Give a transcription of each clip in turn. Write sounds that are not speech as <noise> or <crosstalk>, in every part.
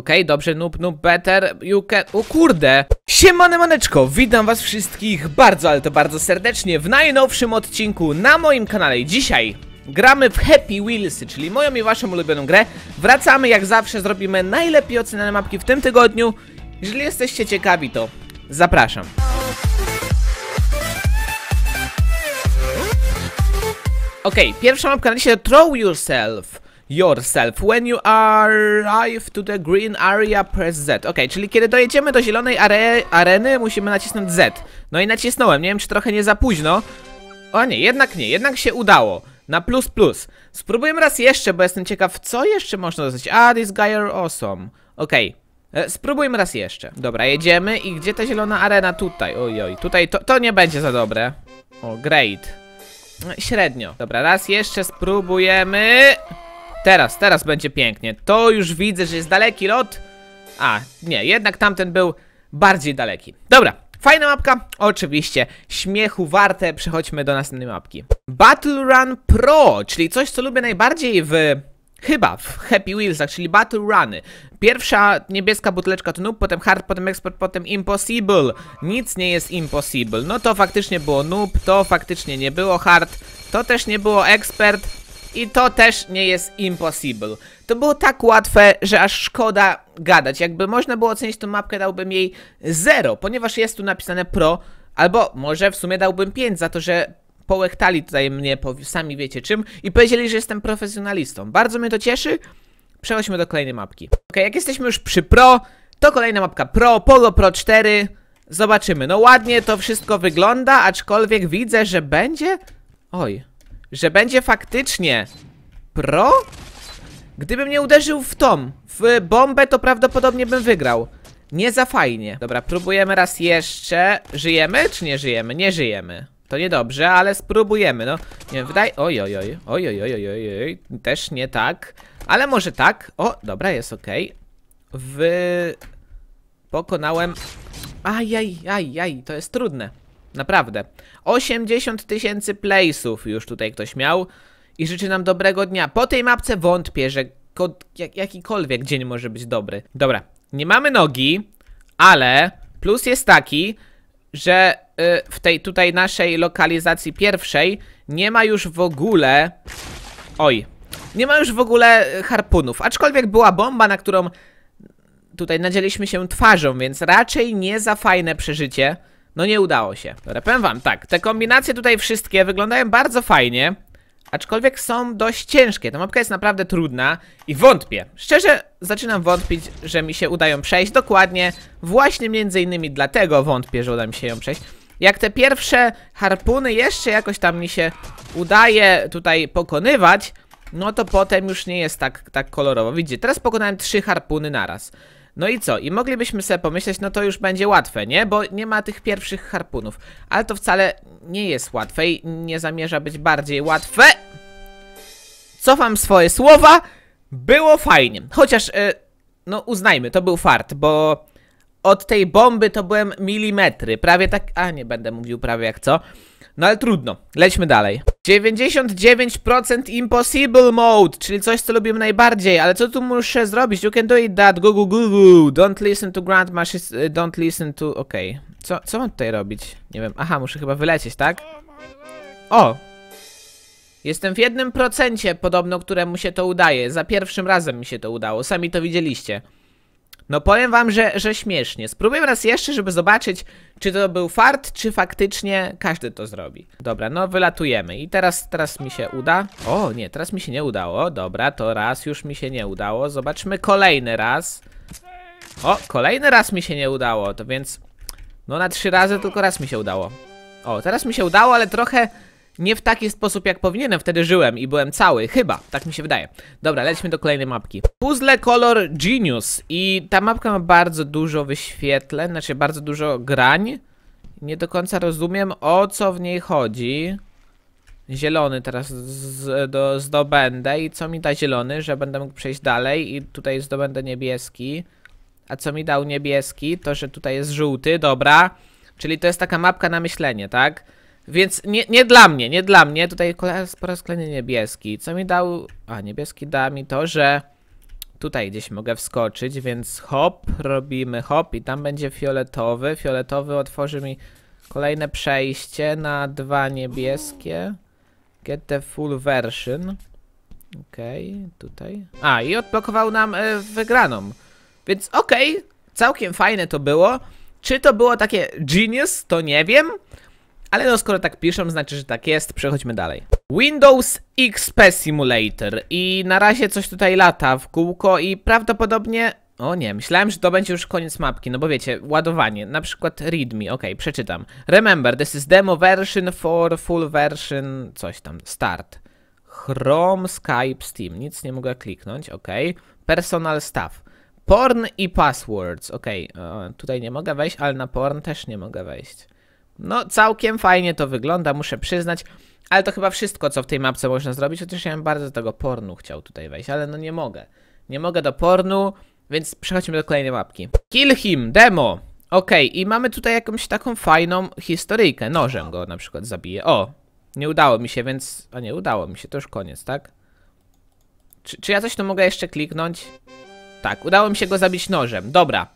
Okej, okay, dobrze, noob, noob, better, you can... O kurde! Siemane maneczko, witam was wszystkich bardzo, ale to bardzo serdecznie w najnowszym odcinku na moim kanale. Dzisiaj gramy w Happy Wheels, czyli moją i waszą ulubioną grę. Wracamy jak zawsze, zrobimy najlepiej oceniane mapki w tym tygodniu. Jeżeli jesteście ciekawi, to zapraszam. Okej, okay, pierwsza mapka na dzisiaj Throw Yourself yourself. When you arrive to the green area, press Z. Ok, czyli kiedy dojedziemy do zielonej are areny, musimy nacisnąć Z. No i nacisnąłem, nie wiem czy trochę nie za późno. O nie, jednak nie, jednak się udało. Na plus plus. Spróbujemy raz jeszcze, bo jestem ciekaw, co jeszcze można dostać. Ah, this guy are awesome. Ok. E, spróbujmy raz jeszcze. Dobra, jedziemy i gdzie ta zielona arena? Tutaj, ojoj, tutaj to, to nie będzie za dobre. O, great. E, średnio. Dobra, raz jeszcze spróbujemy. Teraz, teraz będzie pięknie. To już widzę, że jest daleki lot. A, nie, jednak tamten był bardziej daleki. Dobra, Fajna mapka, oczywiście, śmiechu warte, przechodźmy do następnej mapki. Battle Run Pro, czyli coś, co lubię najbardziej w... Chyba w Happy Wheelsach, czyli Battle Runy. Pierwsza niebieska buteleczka to noob, potem hard, potem expert, potem impossible. Nic nie jest impossible. No to faktycznie było noob, to faktycznie nie było hard, to też nie było expert, i to też nie jest impossible. To było tak łatwe, że aż szkoda gadać. Jakby można było ocenić tą mapkę, dałbym jej 0, ponieważ jest tu napisane pro, albo może w sumie dałbym 5 za to, że połechtali tutaj mnie, sami wiecie czym, i powiedzieli, że jestem profesjonalistą. Bardzo mnie to cieszy. Przechodźmy do kolejnej mapki. Ok, jak jesteśmy już przy pro, to kolejna mapka pro, Polo Pro 4. Zobaczymy. No ładnie to wszystko wygląda, aczkolwiek widzę, że będzie... Oj, że będzie faktycznie pro? Gdybym nie uderzył w tom, w bombę, to prawdopodobnie bym wygrał. Nie za fajnie. Dobra, próbujemy raz jeszcze. Żyjemy czy nie żyjemy? Nie żyjemy. To niedobrze, ale spróbujemy, no. Nie wiem, wydaje... Oj, oj, oj, oj, oj, oj, oj, oj, też nie tak. Ale może tak. O, dobra, jest ok. W... Pokonałem... Ajaj, ajaj, aj, to jest trudne. Naprawdę. 80 tysięcy playsów już tutaj ktoś miał i życzy nam dobrego dnia. Po tej mapce wątpię, że jak jakikolwiek dzień może być dobry. Dobra, nie mamy nogi, ale plus jest taki, że y, w tej tutaj naszej lokalizacji pierwszej nie ma już w ogóle... Oj, nie ma już w ogóle y, harpunów, aczkolwiek była bomba, na którą tutaj nadzieliśmy się twarzą, więc raczej nie za fajne przeżycie. No nie udało się. Dobra, powiem wam, tak, te kombinacje tutaj wszystkie wyglądają bardzo fajnie, aczkolwiek są dość ciężkie. Ta mapka jest naprawdę trudna i wątpię. Szczerze zaczynam wątpić, że mi się udają przejść, dokładnie właśnie między innymi dlatego wątpię, że uda mi się ją przejść. Jak te pierwsze harpuny jeszcze jakoś tam mi się udaje tutaj pokonywać, no to potem już nie jest tak, tak kolorowo. Widzicie, teraz pokonałem trzy harpuny naraz. No i co? I moglibyśmy sobie pomyśleć, no to już będzie łatwe, nie? Bo nie ma tych pierwszych harpunów. Ale to wcale nie jest łatwe i nie zamierza być bardziej łatwe. Cofam swoje słowa. Było fajnie. Chociaż, e, no uznajmy, to był fart, bo od tej bomby to byłem milimetry. Prawie tak... A, nie będę mówił prawie jak co. No ale trudno. Lećmy dalej. 99% Impossible Mode, czyli coś, co lubię najbardziej. Ale co tu muszę zrobić? You can do it that. Google, Google. Don't listen to grandmashes. Y, don't listen to... Okej. Okay. Co, co mam tutaj robić? Nie wiem. Aha, muszę chyba wylecieć, tak? O! Jestem w jednym procencie podobno, któremu się to udaje. Za pierwszym razem mi się to udało. Sami to widzieliście. No powiem wam, że, że śmiesznie. Spróbujmy raz jeszcze, żeby zobaczyć, czy to był fart, czy faktycznie każdy to zrobi. Dobra, no wylatujemy. I teraz, teraz mi się uda. O, nie, teraz mi się nie udało. Dobra, to raz już mi się nie udało. Zobaczmy kolejny raz. O, kolejny raz mi się nie udało, to więc... No na trzy razy tylko raz mi się udało. O, teraz mi się udało, ale trochę nie w taki sposób jak powinienem, wtedy żyłem i byłem cały, chyba, tak mi się wydaje Dobra, lećmy do kolejnej mapki Puzzle Color Genius i ta mapka ma bardzo dużo wyświetleń, znaczy bardzo dużo grań Nie do końca rozumiem o co w niej chodzi Zielony teraz z, do, zdobędę i co mi da zielony, że będę mógł przejść dalej i tutaj zdobędę niebieski A co mi dał niebieski, to że tutaj jest żółty, dobra Czyli to jest taka mapka na myślenie, tak? Więc nie, nie dla mnie, nie dla mnie. Tutaj po raz kolejny niebieski. Co mi dał... A, niebieski da mi to, że tutaj gdzieś mogę wskoczyć, więc hop, robimy hop i tam będzie fioletowy. Fioletowy otworzy mi kolejne przejście na dwa niebieskie. Get the full version. Okej, okay, tutaj. A, i odblokował nam y, wygraną. Więc okej, okay, całkiem fajne to było. Czy to było takie genius, to nie wiem. Ale no skoro tak piszą, znaczy, że tak jest, przechodźmy dalej. Windows XP Simulator i na razie coś tutaj lata w kółko i prawdopodobnie... O nie, myślałem, że to będzie już koniec mapki, no bo wiecie, ładowanie, na przykład readme, ok, przeczytam. Remember, this is demo version for full version, coś tam, start. Chrome, Skype, Steam, nic nie mogę kliknąć, ok. Personal stuff. Porn i passwords, ok, e, tutaj nie mogę wejść, ale na porn też nie mogę wejść. No, całkiem fajnie to wygląda, muszę przyznać. Ale to chyba wszystko, co w tej mapce można zrobić, chociaż ja bym bardzo tego pornu chciał tutaj wejść, ale no nie mogę. Nie mogę do pornu, więc przechodzimy do kolejnej mapki. Kill him, demo! Okej, okay, i mamy tutaj jakąś taką fajną historyjkę. Nożem go na przykład zabiję. O, nie udało mi się, więc... A nie, udało mi się, to już koniec, tak? Czy, czy ja coś tu mogę jeszcze kliknąć? Tak, udało mi się go zabić nożem. Dobra.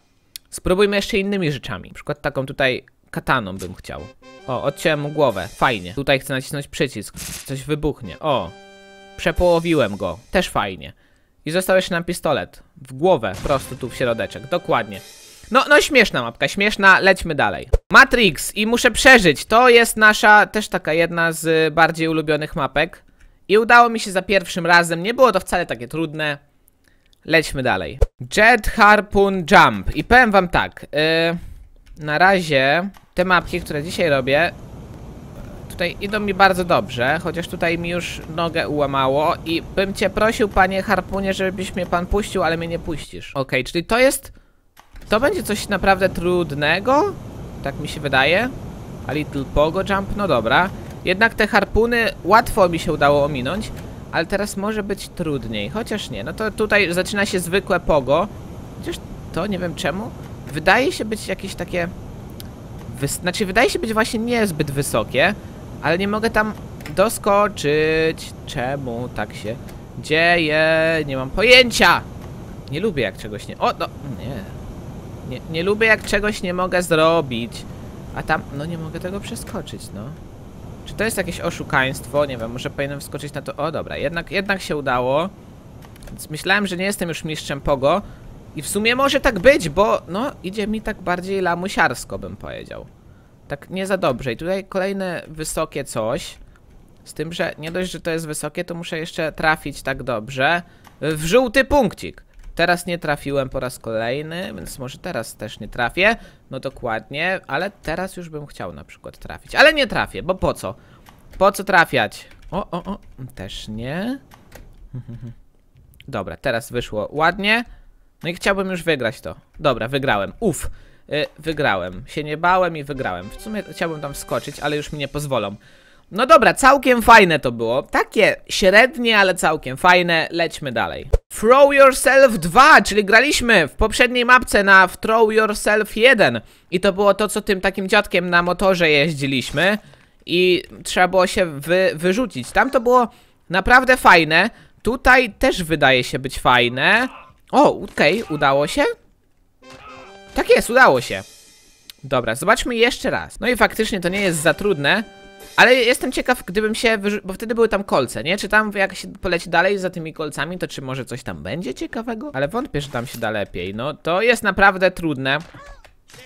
Spróbujmy jeszcze innymi rzeczami. Na przykład taką tutaj Kataną bym chciał. O, odciąłem mu głowę. Fajnie. Tutaj chcę nacisnąć przycisk. Coś wybuchnie. O. Przepołowiłem go. Też fajnie. I został jeszcze nam pistolet. W głowę, prosto tu w środeczek. Dokładnie. No, no śmieszna mapka, śmieszna, lećmy dalej. Matrix i muszę przeżyć, to jest nasza też taka jedna z bardziej ulubionych mapek. I udało mi się za pierwszym razem, nie było to wcale takie trudne. Lećmy dalej. Jet Harpoon Jump i powiem wam tak, yy, na razie te mapki, które dzisiaj robię, tutaj idą mi bardzo dobrze, chociaż tutaj mi już nogę ułamało i bym cię prosił, panie harpunie, żebyś mnie pan puścił, ale mnie nie puścisz. Okej, okay, czyli to jest... To będzie coś naprawdę trudnego? Tak mi się wydaje. A little pogo jump, no dobra. Jednak te harpuny łatwo mi się udało ominąć, ale teraz może być trudniej, chociaż nie. No to tutaj zaczyna się zwykłe pogo, chociaż to nie wiem czemu wydaje się być jakieś takie... Wys... Znaczy, wydaje się być właśnie niezbyt wysokie, ale nie mogę tam doskoczyć. Czemu tak się dzieje? Nie mam pojęcia! Nie lubię jak czegoś nie... O, no, nie. Nie, nie lubię jak czegoś nie mogę zrobić. A tam, no nie mogę tego przeskoczyć, no. Czy to jest jakieś oszukaństwo? Nie wiem, może powinienem wskoczyć na to... O, dobra, jednak, jednak się udało. Więc myślałem, że nie jestem już mistrzem Pogo, i w sumie może tak być, bo no idzie mi tak bardziej lamusiarsko bym powiedział. Tak nie za dobrze. I tutaj kolejne wysokie coś. Z tym, że nie dość, że to jest wysokie, to muszę jeszcze trafić tak dobrze w żółty punkcik. Teraz nie trafiłem po raz kolejny, więc może teraz też nie trafię. No dokładnie, ale teraz już bym chciał na przykład trafić. Ale nie trafię, bo po co? Po co trafiać? O, o, o, też nie. <laughs> Dobra, teraz wyszło ładnie. No i chciałbym już wygrać to. Dobra, wygrałem. Uf, yy, wygrałem. Się nie bałem i wygrałem. W sumie chciałbym tam wskoczyć, ale już mi nie pozwolą. No dobra, całkiem fajne to było. Takie średnie, ale całkiem fajne. Lećmy dalej. Throw Yourself 2, czyli graliśmy w poprzedniej mapce na Throw Yourself 1. I to było to, co tym takim dziadkiem na motorze jeździliśmy. I trzeba było się wy wyrzucić. Tam to było naprawdę fajne. Tutaj też wydaje się być fajne. O, okej, okay, udało się. Tak jest, udało się. Dobra, zobaczmy jeszcze raz. No i faktycznie to nie jest za trudne, ale jestem ciekaw, gdybym się bo wtedy były tam kolce, nie? Czy tam jak się poleci dalej za tymi kolcami, to czy może coś tam będzie ciekawego? Ale wątpię, że tam się da lepiej. No, to jest naprawdę trudne. Okej,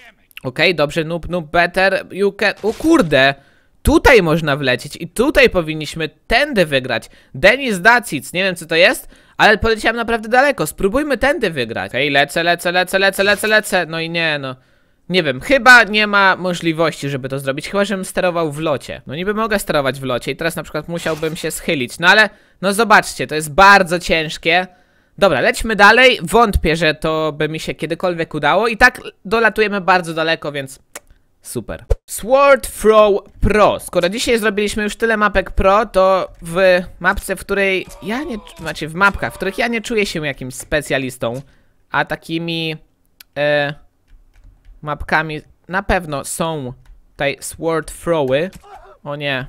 okay, dobrze, noob, noob, better, you can... O kurde! Tutaj można wlecieć i tutaj powinniśmy tędy wygrać. Denis Dacic, nie wiem co to jest, ale poleciałem naprawdę daleko, spróbujmy tędy wygrać. Ej, lecę, lecę, lecę, lecę, lecę, lecę. No i nie, no. Nie wiem, chyba nie ma możliwości, żeby to zrobić, chyba żebym sterował w locie. No niby mogę sterować w locie i teraz na przykład musiałbym się schylić, no ale no zobaczcie, to jest bardzo ciężkie. Dobra, lećmy dalej, wątpię, że to by mi się kiedykolwiek udało i tak dolatujemy bardzo daleko, więc Super. Sword Throw Pro. Skoro dzisiaj zrobiliśmy już tyle mapek pro, to w mapce, w której ja nie... Znaczy w mapkach, w których ja nie czuję się jakimś specjalistą, a takimi e, mapkami na pewno są tutaj Sword Throwy. O nie.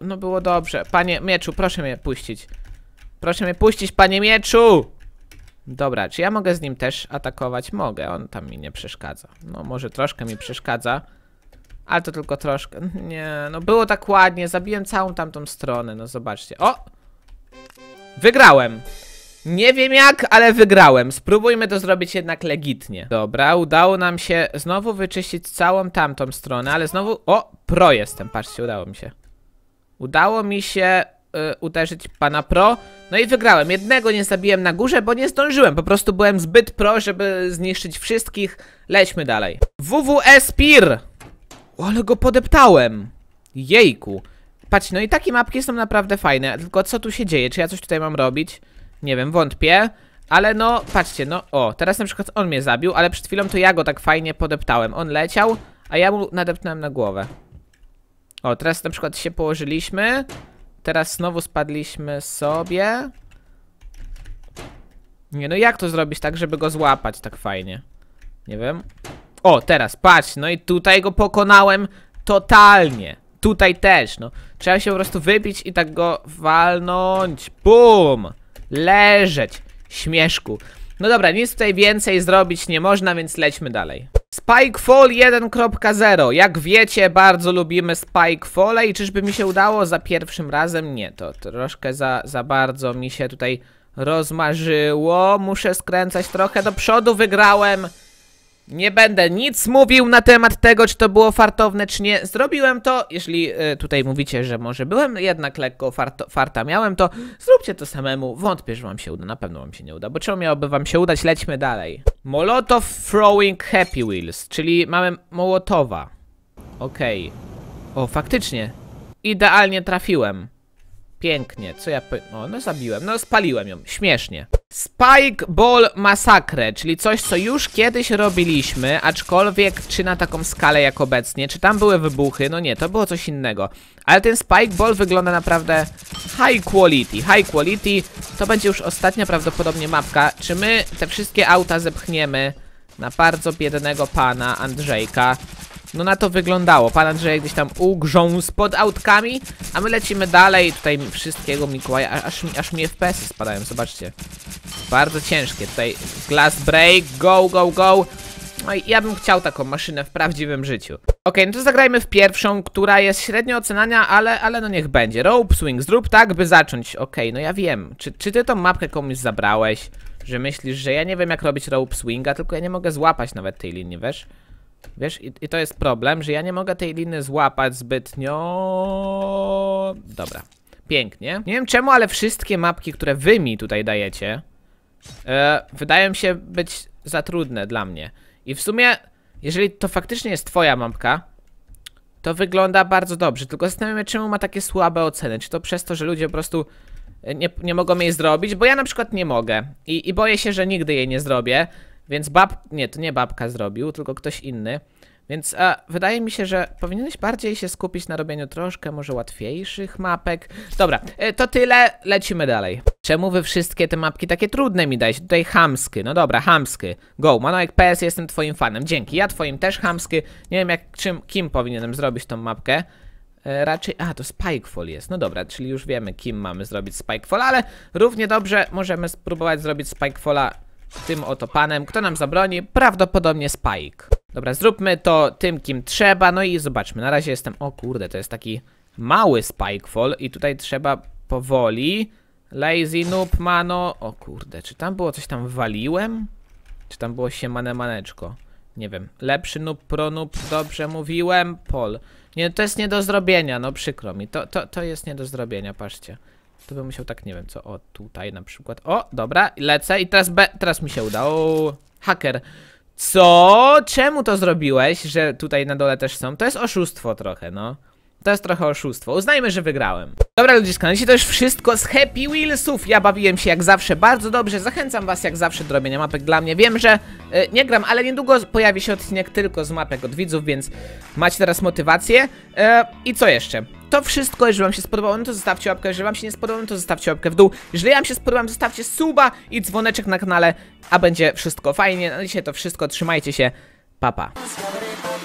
no było dobrze. Panie mieczu, proszę mnie puścić. Proszę mnie puścić, panie mieczu! Dobra, czy ja mogę z nim też atakować? Mogę, on tam mi nie przeszkadza. No może troszkę mi przeszkadza. Ale to tylko troszkę. Nie, no było tak ładnie. Zabiłem całą tamtą stronę, no zobaczcie. O! Wygrałem! Nie wiem jak, ale wygrałem. Spróbujmy to zrobić jednak legitnie. Dobra, udało nam się znowu wyczyścić całą tamtą stronę, ale znowu... O! Pro jestem, patrzcie, udało mi się. Udało mi się y, uderzyć pana pro. No i wygrałem. Jednego nie zabiłem na górze, bo nie zdążyłem. Po prostu byłem zbyt pro, żeby zniszczyć wszystkich. Lećmy dalej. WWS PIR! ale go podeptałem. Jejku. Patrz, no i takie mapki są naprawdę fajne, tylko co tu się dzieje? Czy ja coś tutaj mam robić? Nie wiem, wątpię. Ale no, patrzcie, no, o, teraz na przykład on mnie zabił, ale przed chwilą to ja go tak fajnie podeptałem. On leciał, a ja mu nadepnąłem na głowę. O, teraz na przykład się położyliśmy. Teraz znowu spadliśmy sobie. Nie, no jak to zrobić tak, żeby go złapać tak fajnie? Nie wiem. O, teraz, patrz, no i tutaj go pokonałem totalnie. Tutaj też, no. Trzeba się po prostu wybić i tak go walnąć. Bum! Leżeć. Śmieszku. No dobra, nic tutaj więcej zrobić nie można, więc lećmy dalej. Spikefall 1.0. Jak wiecie, bardzo lubimy Spikefalla i czyżby mi się udało za pierwszym razem? Nie, to troszkę za, za bardzo mi się tutaj rozmarzyło. Muszę skręcać trochę do przodu, wygrałem. Nie będę nic mówił na temat tego, czy to było fartowne, czy nie. Zrobiłem to, jeśli y, tutaj mówicie, że może byłem jednak lekko farto, farta miałem, to zróbcie to samemu. Wątpię, że wam się uda, na pewno wam się nie uda, bo czemu miałoby wam się udać? Lećmy dalej. Molotov Throwing Happy Wheels, czyli mamy Mołotowa. Okej. Okay. O, faktycznie. Idealnie trafiłem. Pięknie, co ja... O, no, no zabiłem, no spaliłem ją, śmiesznie. Spike Ball Massacre, czyli coś, co już kiedyś robiliśmy, aczkolwiek czy na taką skalę jak obecnie, czy tam były wybuchy, no nie, to było coś innego. Ale ten Spike Ball wygląda naprawdę high quality, high quality, to będzie już ostatnia prawdopodobnie mapka. Czy my te wszystkie auta zepchniemy na bardzo biednego pana Andrzejka? No na to wyglądało. Pan Andrzej gdzieś tam ugrzą pod autkami, a my lecimy dalej. Tutaj wszystkiego Mikołaja, aż, aż mi fps spadałem. spadają, zobaczcie. Bardzo ciężkie. Tutaj glass break, go, go, go. No i ja bym chciał taką maszynę w prawdziwym życiu. Ok, no to zagrajmy w pierwszą, która jest średnio ocenania, ale, ale no niech będzie. Rope swing, zrób tak, by zacząć. Ok, no ja wiem. Czy, czy ty tą mapkę komuś zabrałeś? Że myślisz, że ja nie wiem jak robić rope swinga, tylko ja nie mogę złapać nawet tej linii, wiesz? Wiesz, i, i, to jest problem, że ja nie mogę tej liny złapać zbytnio... Dobra, pięknie. Nie wiem czemu, ale wszystkie mapki, które wy mi tutaj dajecie, e, wydają się być za trudne dla mnie. I w sumie, jeżeli to faktycznie jest twoja mapka, to wygląda bardzo dobrze, tylko zastanawiam się, czemu ma takie słabe oceny. Czy to przez to, że ludzie po prostu e, nie, nie mogą jej zrobić? Bo ja na przykład nie mogę i, i boję się, że nigdy jej nie zrobię. Więc bab... Nie, to nie babka zrobił, tylko ktoś inny. Więc a, wydaje mi się, że powinieneś bardziej się skupić na robieniu troszkę może łatwiejszych mapek. Dobra, e, to tyle, lecimy dalej. Czemu wy wszystkie te mapki takie trudne mi dajecie? Tutaj hamsky, no dobra, hamsky. Go, Manoek PS, jestem twoim fanem. Dzięki, ja twoim też hamsky. Nie wiem jak, czym, kim powinienem zrobić tą mapkę. E, raczej, a to Spikefall jest, no dobra, czyli już wiemy kim mamy zrobić Spikefall, ale równie dobrze możemy spróbować zrobić Spikefalla tym oto panem. Kto nam zabroni? Prawdopodobnie Spike. Dobra, zróbmy to tym, kim trzeba. No i zobaczmy. Na razie jestem... O kurde, to jest taki mały Spikefall i tutaj trzeba powoli... Lazy noob, mano... O kurde, czy tam było coś tam waliłem? Czy tam było się mane maneczko? Nie wiem. Lepszy noob, pro noob, dobrze mówiłem. Pol. Nie, to jest nie do zrobienia, no przykro mi. To, to, to jest nie do zrobienia, patrzcie to bym musiał tak, nie wiem co, o tutaj na przykład. O, dobra, lecę i teraz, be, teraz mi się udało. Haker. Co? Czemu to zrobiłeś, że tutaj na dole też są? To jest oszustwo trochę, no. To jest trochę oszustwo. Uznajmy, że wygrałem. Dobra ludziska, no to już wszystko z Happy Wheelsów. Ja bawiłem się jak zawsze bardzo dobrze. Zachęcam was jak zawsze do robienia mapek dla mnie. Wiem, że y, nie gram, ale niedługo pojawi się odcinek tylko z mapek od widzów, więc macie teraz motywację. Y, I co jeszcze? to wszystko. Jeżeli wam się spodobało, no to zostawcie łapkę. Jeżeli wam się nie spodobało, no to zostawcie łapkę w dół. Jeżeli wam się spodobałem, zostawcie suba i dzwoneczek na kanale, a będzie wszystko fajnie. Na dzisiaj to wszystko. Trzymajcie się. Papa. Pa.